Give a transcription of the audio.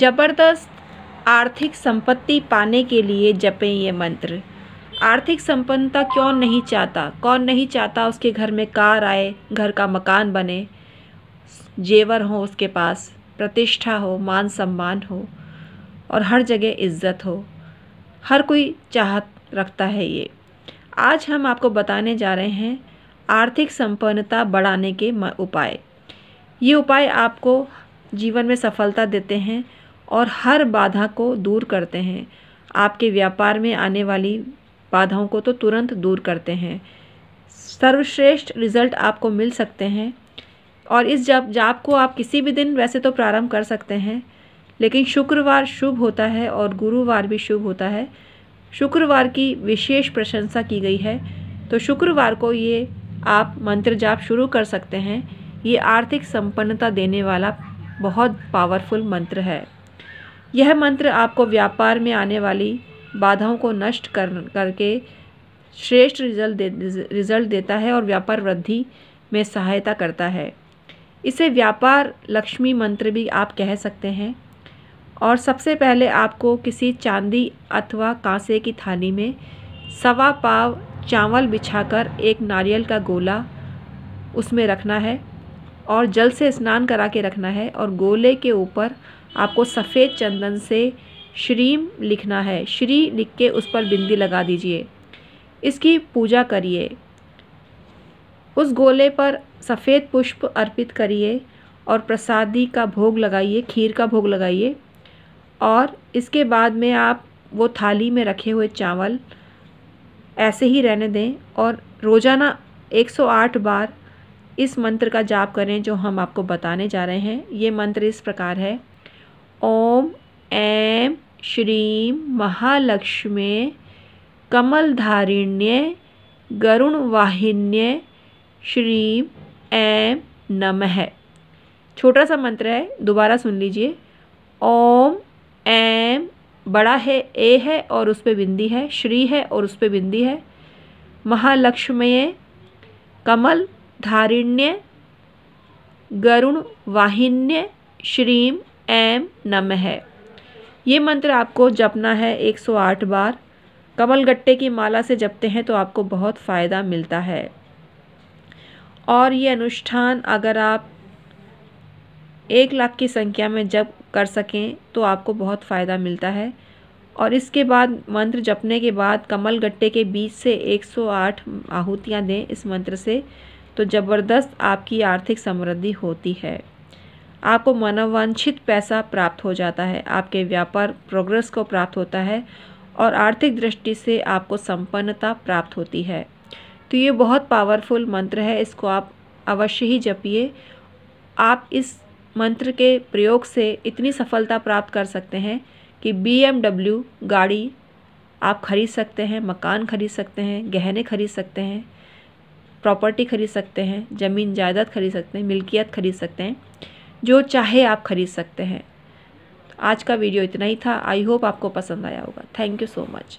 जबरदस्त आर्थिक संपत्ति पाने के लिए जपें ये मंत्र आर्थिक संपन्नता क्यों नहीं चाहता कौन नहीं चाहता उसके घर में कार आए घर का मकान बने जेवर हो उसके पास प्रतिष्ठा हो मान सम्मान हो और हर जगह इज्जत हो हर कोई चाहत रखता है ये आज हम आपको बताने जा रहे हैं आर्थिक संपन्नता बढ़ाने के उपाय ये उपाय आपको जीवन में सफलता देते हैं और हर बाधा को दूर करते हैं आपके व्यापार में आने वाली बाधाओं को तो तुरंत दूर करते हैं सर्वश्रेष्ठ रिज़ल्ट आपको मिल सकते हैं और इस जब जाप को आप किसी भी दिन वैसे तो प्रारंभ कर सकते हैं लेकिन शुक्रवार शुभ होता है और गुरुवार भी शुभ होता है शुक्रवार की विशेष प्रशंसा की गई है तो शुक्रवार को ये आप मंत्र जाप शुरू कर सकते हैं ये आर्थिक संपन्नता देने वाला बहुत पावरफुल मंत्र है यह मंत्र आपको व्यापार में आने वाली बाधाओं को नष्ट कर करके श्रेष्ठ रिजल्ट दे रिजल्ट देता है और व्यापार वृद्धि में सहायता करता है इसे व्यापार लक्ष्मी मंत्र भी आप कह सकते हैं और सबसे पहले आपको किसी चांदी अथवा कांसे की थाली में सवा पाव चावल बिछाकर एक नारियल का गोला उसमें रखना है और जल से स्नान करा के रखना है और गोले के ऊपर आपको सफ़ेद चंदन से श्रीम लिखना है श्री लिख के उस पर बिंदी लगा दीजिए इसकी पूजा करिए उस गोले पर सफ़ेद पुष्प अर्पित करिए और प्रसादी का भोग लगाइए खीर का भोग लगाइए और इसके बाद में आप वो थाली में रखे हुए चावल ऐसे ही रहने दें और रोज़ाना 108 बार इस मंत्र का जाप करें जो हम आपको बताने जा रहे हैं ये मंत्र इस प्रकार है ओम ऐं श्रीं महालक्ष्मे कमलधारिण्ये गरुणवाहिन्ये श्री ऐं नमः छोटा सा मंत्र है दोबारा सुन लीजिए ओम ऐम बड़ा है ए है और उस पर बिंदी है श्री है और उस पर बिंदी है महालक्ष्मे कमल धारिण्य गरुण वाहिन्य श्रीम एम नम है ये मंत्र आपको जपना है 108 बार कमल गट्टे की माला से जपते हैं तो आपको बहुत फ़ायदा मिलता है और ये अनुष्ठान अगर आप एक लाख की संख्या में जप कर सकें तो आपको बहुत फ़ायदा मिलता है और इसके बाद मंत्र जपने के बाद कमल गट्टे के बीच से 108 आहुतियाँ दें इस मंत्र से तो ज़बरदस्त आपकी आर्थिक समृद्धि होती है आपको मनोवांछित पैसा प्राप्त हो जाता है आपके व्यापार प्रोग्रेस को प्राप्त होता है और आर्थिक दृष्टि से आपको संपन्नता प्राप्त होती है तो ये बहुत पावरफुल मंत्र है इसको आप अवश्य ही जपिए आप इस मंत्र के प्रयोग से इतनी सफलता प्राप्त कर सकते हैं कि बी गाड़ी आप खरीद सकते हैं मकान खरीद सकते हैं गहने खरीद सकते हैं प्रॉपर्टी खरीद सकते हैं ज़मीन जायदाद खरीद सकते हैं मिल्कियत खरीद सकते हैं जो चाहे आप ख़रीद सकते हैं आज का वीडियो इतना ही था आई होप आपको पसंद आया होगा थैंक यू सो मच